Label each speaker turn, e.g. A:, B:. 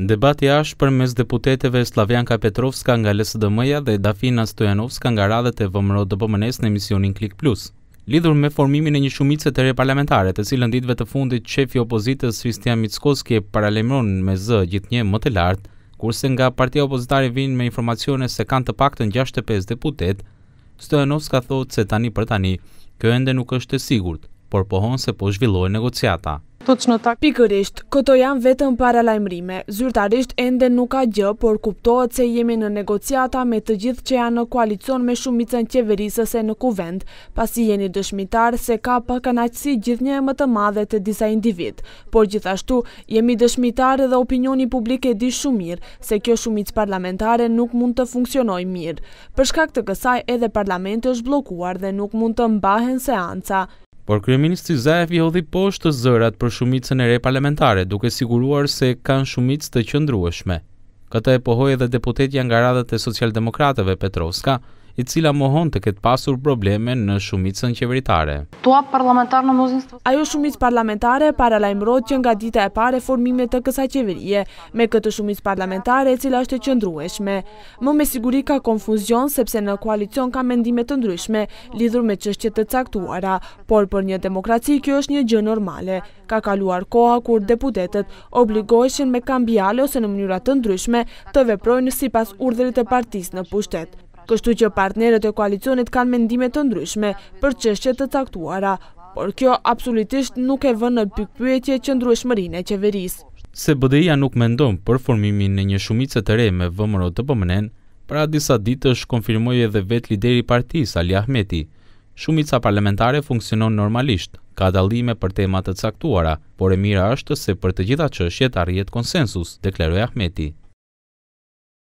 A: Debati ashtë për mes deputeteve Slavjanka Petrovska nga LSDM-ja dhe Dafina Stojanovska nga radhët e vëmërot dë pëmënes në emisionin Klik Plus. Lidhur me formimin e një shumicet e re parlamentare të cilën ditve të fundit qefi opozitës Svistian Mitskoski e paralemron me zë gjithë një më të lartë, kurse nga partia opozitari vinë me informacione se kanë të pak të në 65 deputet, Stojanovska thotë se tani për tani, kjo ende nuk është e sigurt, por pohon se po zhvillohen negociata
B: tuçnota. Pikërisht, këto janë vetëm para lajmrime. Zyrtarisht ende nuk ka gjë, por kuptohet se jemi në negociata me të gjithë që janë në koalicion me shumicën qeverisëse në kuvend, pasi jeni dëshmitar se ka një gjithnjë më të madhe të disa individ. Por gjithashtu, jemi dëshmitar edhe opinioni publik e di shumë mirë se kjo shumicë parlamentare nuk mund të funksionoj mirë. Për shkak të kësaj, edhe parlamenti është bllokuar dhe nuk mund të mbahen seanca
A: por kryeministri Zaev i hodhi poshtë të zërat për shumicën e re parlamentare, duke siguruar se kanë shumicë të qëndrueshme. Këtë e pohoi edhe deputetja nga radhët e socialdemokratëve Petrovska, i cila mohon të këtë pasur probleme në shumicën qeveritare.
B: Ajo shumic parlamentare para lajmërot që nga dita e pare formimet të kësa qeverie, me këtë shumic parlamentare e cila është e qëndrueshme. Më me siguri ka konfuzion sepse në koalicion ka mendimet të ndryshme, lidhur me qështje të caktuara, por për një demokraci kjo është një gjë normale. Ka kaluar koha kur deputetet obligoheshen me kambiale ose në mënyrat të ndryshme të veprojnë si pas urdhërit e partis në pushtet kështu që partnerët e koalicionit kanë mendime të ndryshme për qështje të caktuara, por kjo absolutisht nuk e vënë në pykpyetje që ndryshmërin
A: e qeveris. Se bdi nuk mendon për formimin e një shumicet të re me vëmëro të pëmënen, pra disa ditë është konfirmoj edhe vetë lideri partis, Ali Ahmeti. Shumica parlamentare funksionon normalisht, ka dalime për temat të caktuara, por e mira është se për të gjitha qështjet arjet konsensus, dekleroj Ahmeti.